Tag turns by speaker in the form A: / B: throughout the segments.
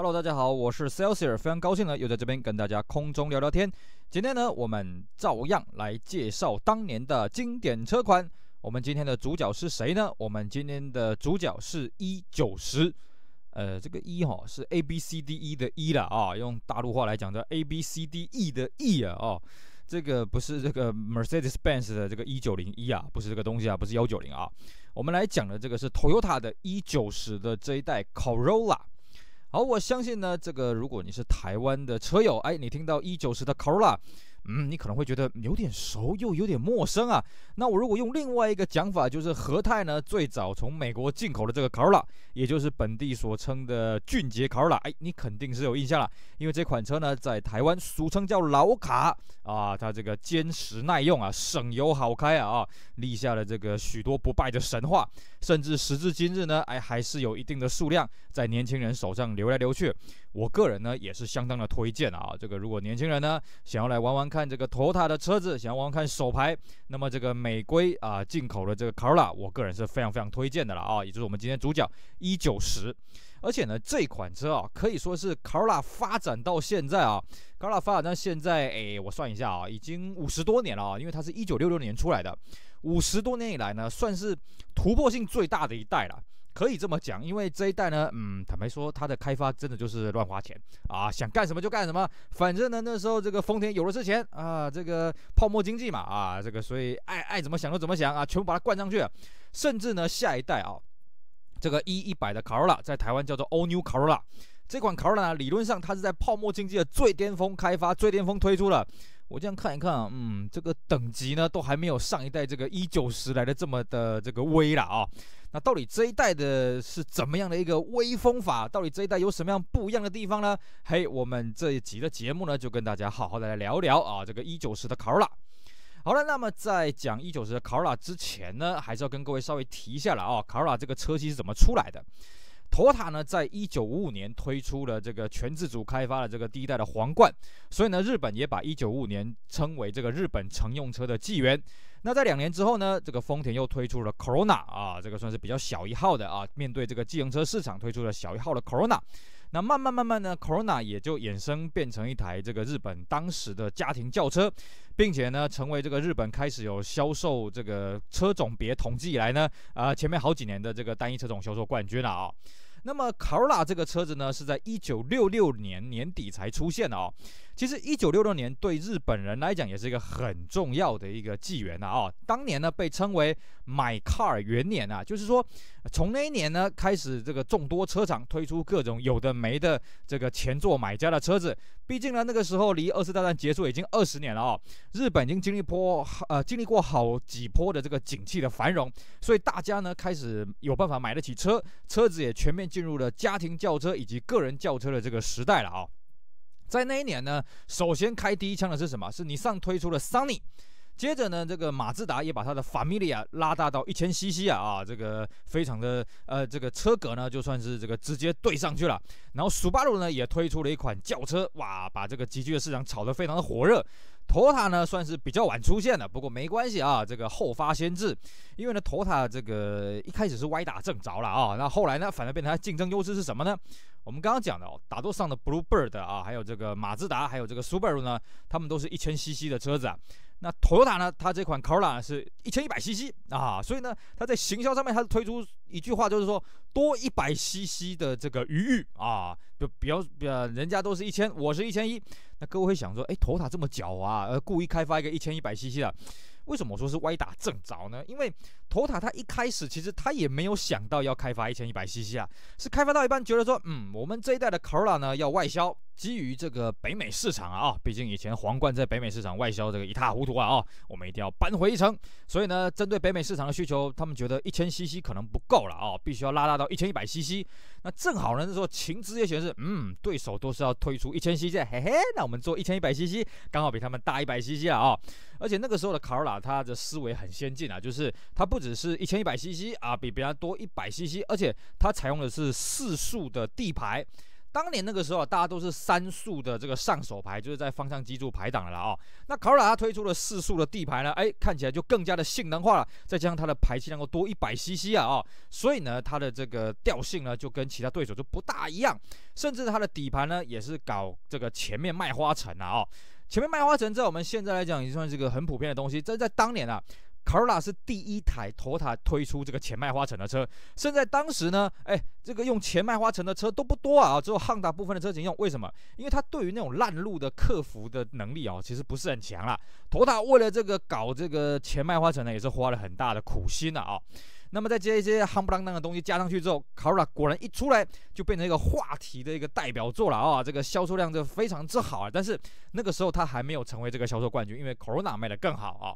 A: Hello，大家好，我是 Celsius，非常高兴呢，又在这边跟大家空中聊聊天。今天呢，我们照样来介绍当年的经典车款。我们今天的主角是谁呢？我们今天的主角是一九十，呃，这个一哈是 A B C D E 的一了啊，用大陆话来讲叫 A B C D E 的 E 啊，哦，这个不是这个 Mercedes-Benz 的这个一九零一啊，不是这个东西啊，不是幺九零啊，我们来讲的这个是 Toyota 的一九十的这一代 Corolla。好，我相信呢，这个如果你是台湾的车友，哎，你听到一九十的 Corolla。嗯，你可能会觉得有点熟又有点陌生啊。那我如果用另外一个讲法，就是和泰呢最早从美国进口的这个卡 o 也就是本地所称的俊杰卡 o 诶，哎，你肯定是有印象了，因为这款车呢在台湾俗称叫老卡啊，它这个坚实耐用啊，省油好开啊啊，立下了这个许多不败的神话，甚至时至今日呢，哎，还是有一定的数量在年轻人手上流来流去。我个人呢也是相当的推荐啊，这个如果年轻人呢想要来玩玩看这个 t 塔的车子，想要玩玩看手牌，那么这个美规啊进口的这个 Corolla，我个人是非常非常推荐的了啊，也就是我们今天主角一九十，而且呢这款车啊可以说是 Corolla 发展到现在啊，Corolla 发展到现在，哎我算一下啊，已经五十多年了啊，因为它是一九六六年出来的，五十多年以来呢算是突破性最大的一代了。可以这么讲，因为这一代呢，嗯，坦白说，它的开发真的就是乱花钱啊，想干什么就干什么。反正呢，那时候这个丰田有了这钱啊，这个泡沫经济嘛啊，这个所以爱爱怎么想就怎么想啊，全部把它灌上去甚至呢，下一代啊，这个 E 一百的 Corolla 在台湾叫做 Corolla，New 这款 c l 罗呢，理论上它是在泡沫经济的最巅峰开发、最巅峰推出了。我这样看一看啊，嗯，这个等级呢都还没有上一代这个一九十来的这么的这个威了啊。那到底这一代的是怎么样的一个威风法？到底这一代有什么样不一样的地方呢？嘿，我们这一集的节目呢就跟大家好好的来聊聊啊，这个一九十的卡罗拉。好了，那么在讲一九十的卡罗拉之前呢，还是要跟各位稍微提一下了啊，卡罗拉这个车系是怎么出来的。托塔呢，在一九五五年推出了这个全自主开发的这个第一代的皇冠，所以呢，日本也把一九五五年称为这个日本乘用车的纪元。那在两年之后呢，这个丰田又推出了 Corona 啊，这个算是比较小一号的啊，面对这个自行车市场推出了小一号的 Corona。那慢慢慢慢呢，Corona 也就衍生变成一台这个日本当时的家庭轿车，并且呢，成为这个日本开始有销售这个车种别统计以来呢，啊，前面好几年的这个单一车种销售冠军了啊。那么 c o r o a 这个车子呢，是在一九六六年年底才出现的哦。其实一九六六年对日本人来讲也是一个很重要的一个纪元呐啊，当年呢被称为买 car 元年啊，就是说从那一年呢开始，这个众多车厂推出各种有的没的这个前座买家的车子。毕竟呢那个时候离二次大战结束已经二十年了啊，日本已经经历波呃经历过好几波的这个景气的繁荣，所以大家呢开始有办法买得起车，车子也全面进入了家庭轿车以及个人轿车的这个时代了啊。在那一年呢，首先开第一枪的是什么？是你上推出了 Sunny，接着呢，这个马自达也把它的 f a m i l i a 拉大到一千 CC 啊，啊，这个非常的呃，这个车格呢，就算是这个直接对上去了。然后 Subaru 呢也推出了一款轿车，哇，把这个集聚的市场炒得非常的火热。托塔呢算是比较晚出现的，不过没关系啊，这个后发先至，因为呢，托塔这个一开始是歪打正着了啊，那后来呢，反正变成竞争优势是什么呢？我们刚刚讲的哦，打斗上的 Bluebird 啊，还有这个马自达，还有这个 Subaru 呢，他们都是一千 cc 的车子。啊。那 Toyota 呢？它这款 Corolla 是一千一百 CC 啊，所以呢，它在行销上面，它推出一句话就是说，多一百 CC 的这个余裕啊，就比较比人家都是一千，我是一千一。那各位会想说，哎，t a 这么狡猾，故意开发一个一千一百 CC 的，为什么说是歪打正着呢？因为头塔它一开始其实它也没有想到要开发一千一百 CC 啊，是开发到一半觉得说，嗯，我们这一代的 Corolla 呢要外销。基于这个北美市场啊毕竟以前皇冠在北美市场外销这个一塌糊涂啊啊，我们一定要扳回一城。所以呢，针对北美市场的需求，他们觉得一千 cc 可能不够了啊，必须要拉大到一千一百 cc。那正好呢，那时候情资也显示，嗯，对手都是要推出一千 cc，嘿嘿，那我们做一千一百 cc，刚好比他们大一百 cc 啊。而且那个时候的卡罗拉，它的思维很先进啊，就是它不只是一千一百 cc 啊，比别人多一百 cc，而且它采用的是四速的地排。当年那个时候啊，大家都是三速的这个上手牌，就是在方向机柱排档的了啊。那考拉它推出了四速的 D 牌呢，哎，看起来就更加的性能化了。再加上它的排气量够多一百 CC 啊，哦，所以呢，它的这个调性呢就跟其他对手就不大一样。甚至它的底盘呢也是搞这个前面麦花臣啊，哦，前面麦花臣在我们现在来讲已经算是个很普遍的东西。但在当年啊。Corolla 是第一台托塔推出这个前麦花臣的车，甚至当时呢，哎，这个用前麦花臣的车都不多啊。只有汉达部分的车型用，为什么？因为它对于那种烂路的克服的能力啊，其实不是很强了。托塔为了这个搞这个前麦花臣呢，也是花了很大的苦心的啊。那么再接一些夯不啷当的东西加上去之后，Corolla 果然一出来就变成一个话题的一个代表作了啊。这个销售量就非常之好啊。但是那个时候它还没有成为这个销售冠军，因为 Corolla 卖的更好啊。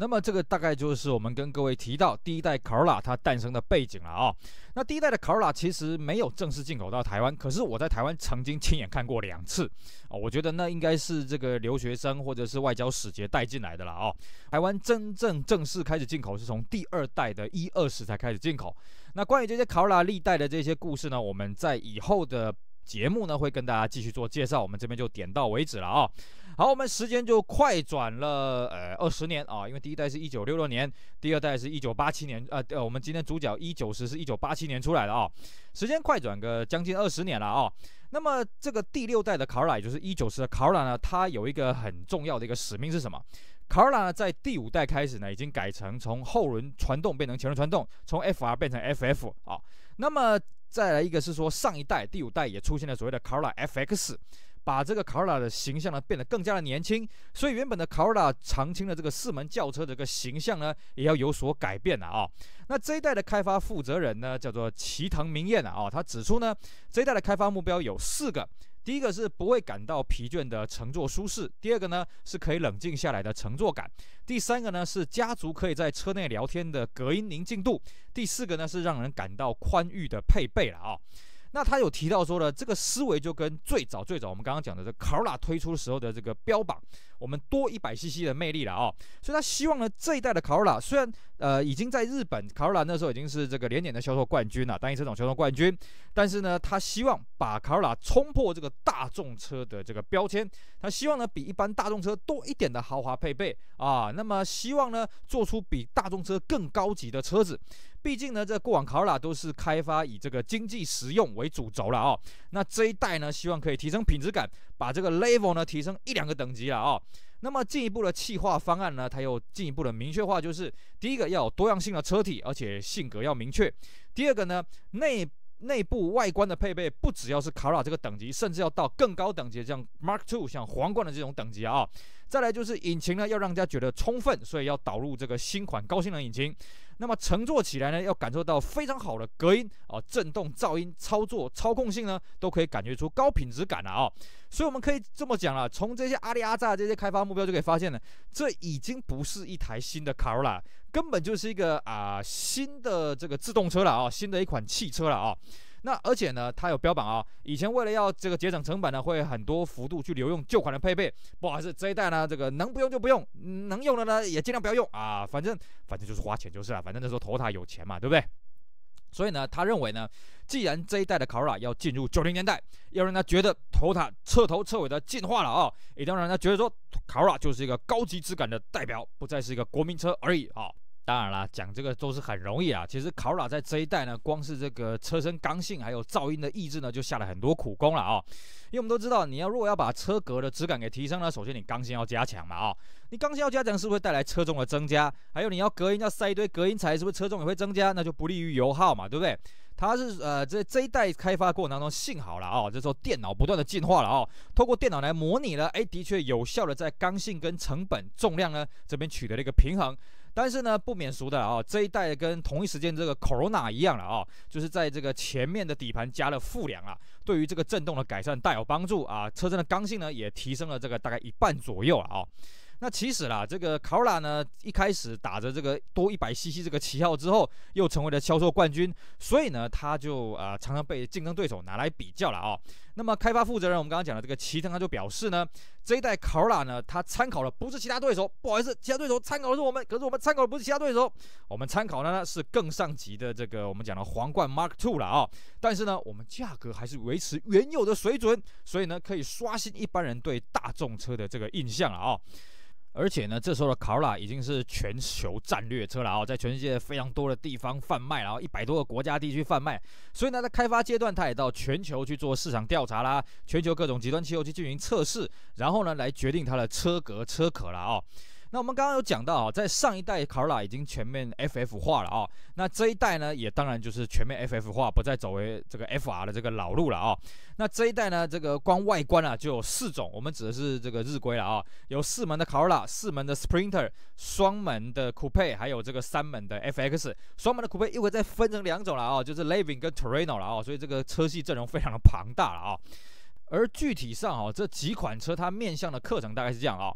A: 那么这个大概就是我们跟各位提到第一代卡罗拉它诞生的背景了啊。那第一代的卡罗拉其实没有正式进口到台湾，可是我在台湾曾经亲眼看过两次啊。我觉得那应该是这个留学生或者是外交使节带进来的了啊。台湾真正正式开始进口是从第二代的一二十才开始进口。那关于这些卡罗拉历代的这些故事呢，我们在以后的。节目呢会跟大家继续做介绍，我们这边就点到为止了啊。好，我们时间就快转了呃二十年啊，因为第一代是一九六六年，第二代是一九八七年，呃呃，我们今天主角一九十是一九八七年出来的啊，时间快转个将近二十年了啊。那么这个第六代的卡罗拉，也就是一九十的卡罗拉呢，它有一个很重要的一个使命是什么？卡罗拉呢在第五代开始呢已经改成从后轮传动变成前轮传动，从 FR 变成 FF 啊。那么再来一个是说，上一代第五代也出现了所谓的 Corolla FX，把这个 Corolla 的形象呢变得更加的年轻，所以原本的 Corolla 常青的这个四门轿车的这个形象呢也要有所改变了啊。那这一代的开发负责人呢叫做齐藤明彦啊，他指出呢，这一代的开发目标有四个。第一个是不会感到疲倦的乘坐舒适，第二个呢是可以冷静下来的乘坐感，第三个呢是家族可以在车内聊天的隔音宁静度，第四个呢是让人感到宽裕的配备了啊。那他有提到说呢，这个思维就跟最早最早我们刚刚讲的这考拉推出时候的这个标榜。我们多一百 CC 的魅力了啊，所以他希望呢，这一代的卡罗拉虽然呃已经在日本卡罗拉那时候已经是这个连年的销售冠军了，单一车种销售冠军，但是呢，他希望把卡罗拉冲破这个大众车的这个标签，他希望呢比一般大众车多一点的豪华配备啊，那么希望呢做出比大众车更高级的车子，毕竟呢这过往卡罗拉都是开发以这个经济实用为主轴了啊，那这一代呢希望可以提升品质感，把这个 level 呢提升一两个等级了啊。那么进一步的气化方案呢？它又进一步的明确化，就是第一个要有多样性的车体，而且性格要明确；第二个呢，内内部外观的配备不只要是卡啦这个等级，甚至要到更高等级，像 Mark Two、像皇冠的这种等级啊。再来就是引擎呢，要让人家觉得充分，所以要导入这个新款高性能引擎。那么乘坐起来呢，要感受到非常好的隔音啊，震动、噪音、操作、操控性呢，都可以感觉出高品质感了啊。所以我们可以这么讲了，从这些阿里阿扎这些开发目标就可以发现呢，这已经不是一台新的卡罗拉，根本就是一个啊新的这个自动车了啊，新的一款汽车了啊。那而且呢，它有标榜啊。以前为了要这个节省成本呢，会很多幅度去留用旧款的配备。不好意思，这一代呢，这个能不用就不用，能用的呢也尽量不要用啊。反正反正就是花钱就是了。反正那时候头塔有钱嘛，对不对？所以呢，他认为呢，既然这一代的卡罗拉要进入90年代，要让他觉得头塔彻头彻尾的进化了啊，也定要让他觉得说卡罗拉就是一个高级质感的代表，不再是一个国民车而已啊。当然啦，讲这个都是很容易啊。其实考拉在这一代呢，光是这个车身刚性，还有噪音的抑制呢，就下了很多苦功了啊。因为我们都知道，你要如果要把车隔的质感给提升呢，首先你刚性要加强嘛啊。你刚性要加强，是不是会带来车重的增加？还有你要隔音要塞一堆隔音材，是不是车重也会增加？那就不利于油耗嘛，对不对？它是呃在这一代开发过程当中，幸好了啊，这时候电脑不断的进化了啊，通过电脑来模拟了，哎，的确有效的在刚性跟成本重量呢这边取得了一个平衡。但是呢，不免俗的啊，这一代跟同一时间这个 Corona 一样了啊，就是在这个前面的底盘加了副梁啊，对于这个震动的改善大有帮助啊，车身的刚性呢也提升了这个大概一半左右啊。那其实啦，这个卡罗拉呢，一开始打着这个多一百 cc 这个旗号之后，又成为了销售冠军，所以呢，他就啊常常被竞争对手拿来比较了啊。那么开发负责人我们刚刚讲的这个齐藤他就表示呢，这一代卡罗拉呢，他参考的不是其他对手，不好意思，其他对手参考的是我们，可是我们参考的不是其他对手，我们参考的呢是更上级的这个我们讲的皇冠 Mark Two 了啊。但是呢，我们价格还是维持原有的水准，所以呢，可以刷新一般人对大众车的这个印象了啊。而且呢，这时候的卡罗拉已经是全球战略车了啊，在全世界非常多的地方贩卖，然后一百多个国家地区贩卖，所以呢，在开发阶段，它也到全球去做市场调查啦，全球各种极端气候去进行测试，然后呢，来决定它的车格车壳了啊。那我们刚刚有讲到啊，在上一代卡罗拉已经全面 FF 化了啊，那这一代呢也当然就是全面 FF 化，不再走为这个 FR 的这个老路了啊。那这一代呢，这个光外观啊就有四种，我们指的是这个日规了啊，有四门的卡罗拉，四门的 Sprinter，双门的 Coupe，还有这个三门的 FX，双门的 Coupe 一会再分成两种了啊，就是 Levin 跟 t e r r n o 了啊。所以这个车系阵容非常的庞大了啊。而具体上啊，这几款车它面向的课程大概是这样啊。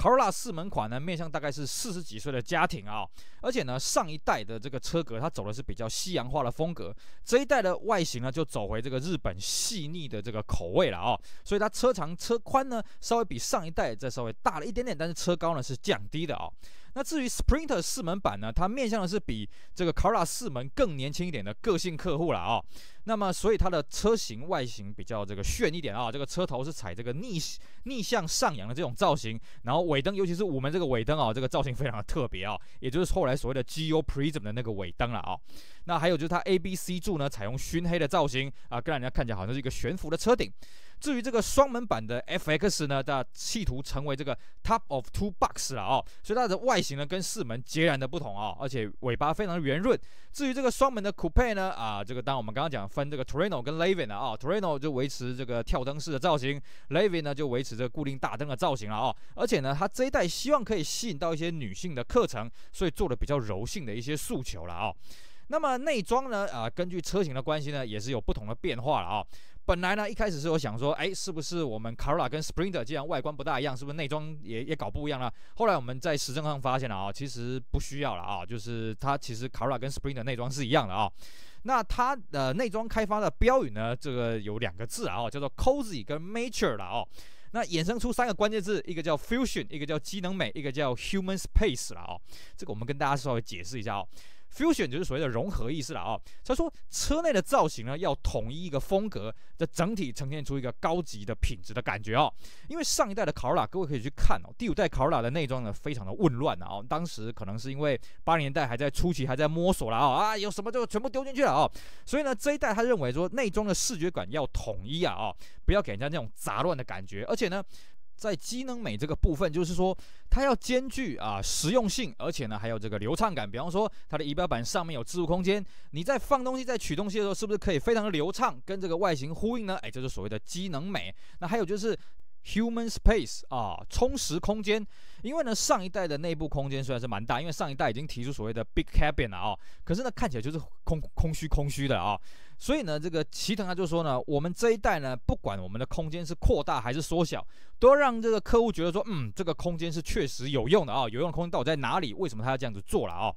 A: Corolla 四门款呢，面向大概是四十几岁的家庭啊，而且呢，上一代的这个车格，它走的是比较西洋化的风格，这一代的外形呢，就走回这个日本细腻的这个口味了啊，所以它车长车宽呢，稍微比上一代再稍微大了一点点，但是车高呢是降低的啊。那至于 Sprinter 四门版呢，它面向的是比这个 Corolla 四门更年轻一点的个性客户了啊。那么，所以它的车型外形比较这个炫一点啊，这个车头是踩这个逆逆向上扬的这种造型，然后尾灯，尤其是五门这个尾灯啊，这个造型非常的特别啊，也就是后来所谓的 G o p r i s m 的那个尾灯了啊。那还有就是它 A B C 柱呢，采用熏黑的造型啊，让人家看起来好像是一个悬浮的车顶。至于这个双门版的 F X 呢，它企图成为这个 Top of Two Box 了哦，所以它的外形呢跟四门截然的不同啊，而且尾巴非常圆润。至于这个双门的 Coupe 呢，啊，这个当我们刚刚讲。分这个 Torino 跟 Levin 的啊，Torino 就维持这个跳灯式的造型，Levin 呢就维持这个固定大灯的造型了啊，而且呢，它这一代希望可以吸引到一些女性的课程，所以做了比较柔性的一些诉求了啊。那么内装呢，啊，根据车型的关系呢，也是有不同的变化了啊。本来呢，一开始是我想说，哎，是不是我们 c a r l a 跟 Sprinter 既然外观不大一样，是不是内装也也搞不一样了？后来我们在实证上发现了啊，其实不需要了啊，就是它其实 c a r l a 跟 Sprinter 内装是一样的啊。那它的内装开发的标语呢？这个有两个字啊，叫做 cozy 跟 mature 啦哦。那衍生出三个关键字，一个叫 fusion，一个叫机能美，一个叫 human space 啦哦。这个我们跟大家稍微解释一下哦。fusion 就是所谓的融合意思了啊，他说车内的造型呢要统一一个风格，这整体呈现出一个高级的品质的感觉哦。因为上一代的 Corolla 各位可以去看哦，第五代 Corolla 的内装呢非常的混乱啊，当时可能是因为八零代还在初期还在摸索了啊，啊有什么就全部丢进去了啊，所以呢这一代他认为说内装的视觉感要统一啊啊，不要给人家那种杂乱的感觉，而且呢。在机能美这个部分，就是说它要兼具啊实用性，而且呢还有这个流畅感。比方说，它的仪表板上面有置物空间，你在放东西、在取东西的时候，是不是可以非常流畅，跟这个外形呼应呢？哎，就是所谓的机能美。那还有就是。Human space 啊，充实空间。因为呢，上一代的内部空间虽然是蛮大，因为上一代已经提出所谓的 big cabin 啊，可是呢，看起来就是空空虚空虚的啊。所以呢，这个齐藤啊就说呢，我们这一代呢，不管我们的空间是扩大还是缩小，都要让这个客户觉得说，嗯，这个空间是确实有用的啊。有用的空间到底在哪里？为什么他要这样子做了啊？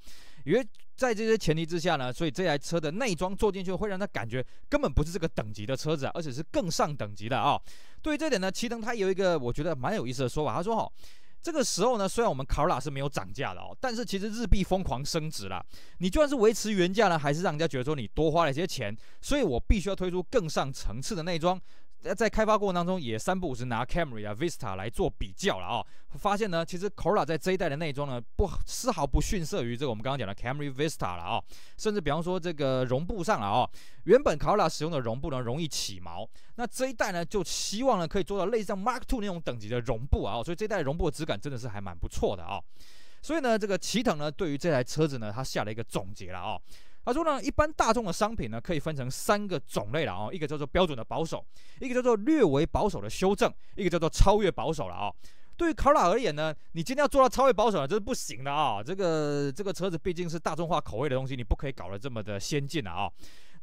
A: 因为在这些前提之下呢，所以这台车的内装做进去，会让他感觉根本不是这个等级的车子，而且是更上等级的啊。对于这点呢，奇腾他有一个我觉得蛮有意思的说法，他说：“哈，这个时候呢，虽然我们卡罗拉是没有涨价的哦，但是其实日币疯狂升值了，你就算是维持原价呢，还是让人家觉得说你多花了一些钱，所以我必须要推出更上层次的内装。”在开发过程当中也三不五时拿 Camry 啊、Vista 来做比较了啊，发现呢，其实 Corolla 在这一代的内装呢不丝毫不逊色于这个我们刚刚讲的 Camry、Vista 了啊，甚至比方说这个绒布上了啊，原本 Corolla 使用的绒布呢容易起毛，那这一代呢就希望呢可以做到类似 Mark Two 那种等级的绒布啊，所以这一代绒布的质感真的是还蛮不错的啊，所以呢这个齐藤呢对于这台车子呢他下了一个总结了啊。他说呢，一般大众的商品呢，可以分成三个种类了啊，一个叫做标准的保守，一个叫做略为保守的修正，一个叫做超越保守了啊。对于考拉而言呢，你今天要做到超越保守呢，这是不行的啊。这个这个车子毕竟是大众化口味的东西，你不可以搞得这么的先进了啊。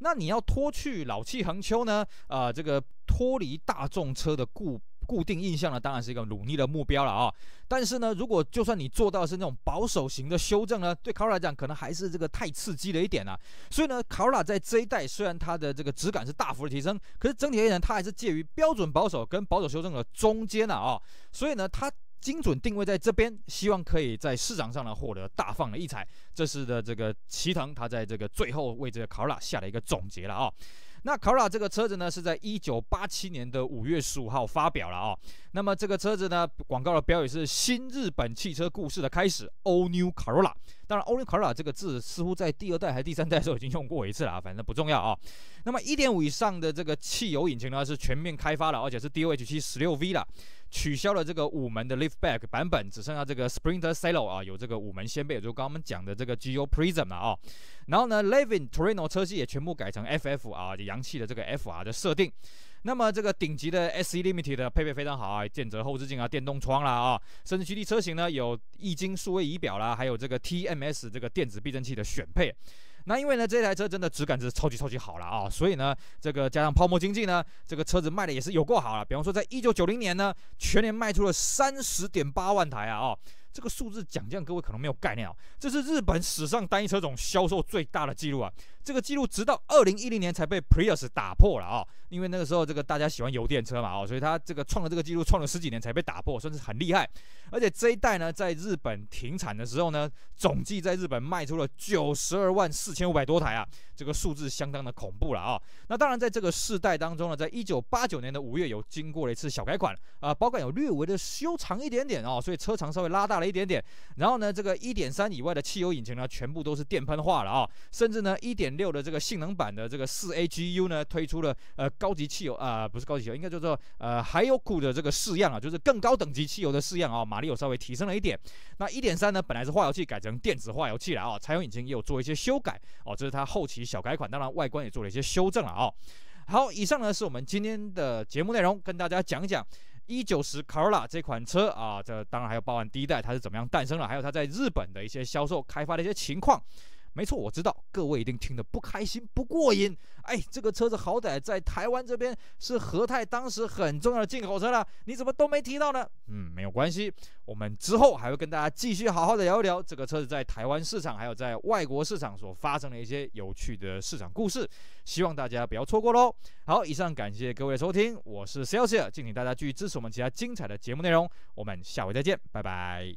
A: 那你要脱去老气横秋呢，呃，这个脱离大众车的固。固定印象呢，当然是一个努力的目标了啊。但是呢，如果就算你做到是那种保守型的修正呢，对卡罗拉来讲，可能还是这个太刺激了一点呢。所以呢，卡罗拉在这一代虽然它的这个质感是大幅的提升，可是整体而言它还是介于标准保守跟保守修正的中间了啊。所以呢，它精准定位在这边，希望可以在市场上呢获得大放的异彩。这是的这个齐藤他在这个最后为这个卡罗拉下了一个总结了啊。那卡 l a 这个车子呢，是在一九八七年的五月十五号发表了啊。那么这个车子呢，广告的标语是“新日本汽车故事的开始 ”，All New Corolla。当然，All New Corolla 这个字似乎在第二代还是第三代的时候已经用过一次了，啊，反正不重要啊。那么一点五以上的这个汽油引擎呢，是全面开发了，而且是 DOHC 十六 V 了。取消了这个五门的 liftback 版本，只剩下这个 sprinter s e l o 啊，有这个五门先辈，就刚刚我们讲的这个 g o prism 啊，然后呢，Levin Torino 车系也全部改成 f f 啊，洋气的这个 f r 的设定。那么这个顶级的 s e limited 的配备非常好啊，间遮后视镜啊，电动窗啦啊，甚至 GT 车型呢，有液晶数位仪表啦，还有这个 t m s 这个电子避震器的选配。那因为呢，这台车真的质感是超级超级好了啊，所以呢，这个加上泡沫经济呢，这个车子卖的也是有够好了。比方说，在一九九零年呢，全年卖出了三十点八万台啊哦，这个数字讲这样各位可能没有概念啊，这是日本史上单一车种销售最大的记录啊。这个记录直到二零一零年才被 Prius 打破了啊！因为那个时候这个大家喜欢油电车嘛哦，所以他这个创了这个记录，创了十几年才被打破，算是很厉害。而且这一代呢，在日本停产的时候呢，总计在日本卖出了九十二万四千五百多台啊，这个数字相当的恐怖了啊！那当然，在这个世代当中呢，在一九八九年的五月有经过了一次小改款啊，包括有略微的修长一点点哦，所以车长稍微拉大了一点点。然后呢，这个一点三以外的汽油引擎呢，全部都是电喷化了啊，甚至呢一点。六的这个性能版的这个四 A GU 呢，推出了呃高级汽油啊，不是高级汽油，应该叫做呃还有苦的这个试样啊，就是更高等级汽油的试样啊，马力有稍微提升了一点。那一点三呢，本来是化油器改成电子化油器了啊，柴油引擎也有做一些修改哦，这是它后期小改款，当然外观也做了一些修正了啊。好，以上呢是我们今天的节目内容，跟大家讲讲一九十 Corolla 这款车啊，这当然还有包含第一代它是怎么样诞生了，还有它在日本的一些销售开发的一些情况。没错，我知道，各位一定听得不开心、不过瘾。哎，这个车子好歹在台湾这边是和泰当时很重要的进口车了，你怎么都没提到呢？嗯，没有关系，我们之后还会跟大家继续好好的聊一聊这个车子在台湾市场还有在外国市场所发生的一些有趣的市场故事，希望大家不要错过喽。好，以上感谢各位收听，我是 a s i s 敬请大家继续支持我们其他精彩的节目内容，我们下回再见，拜拜。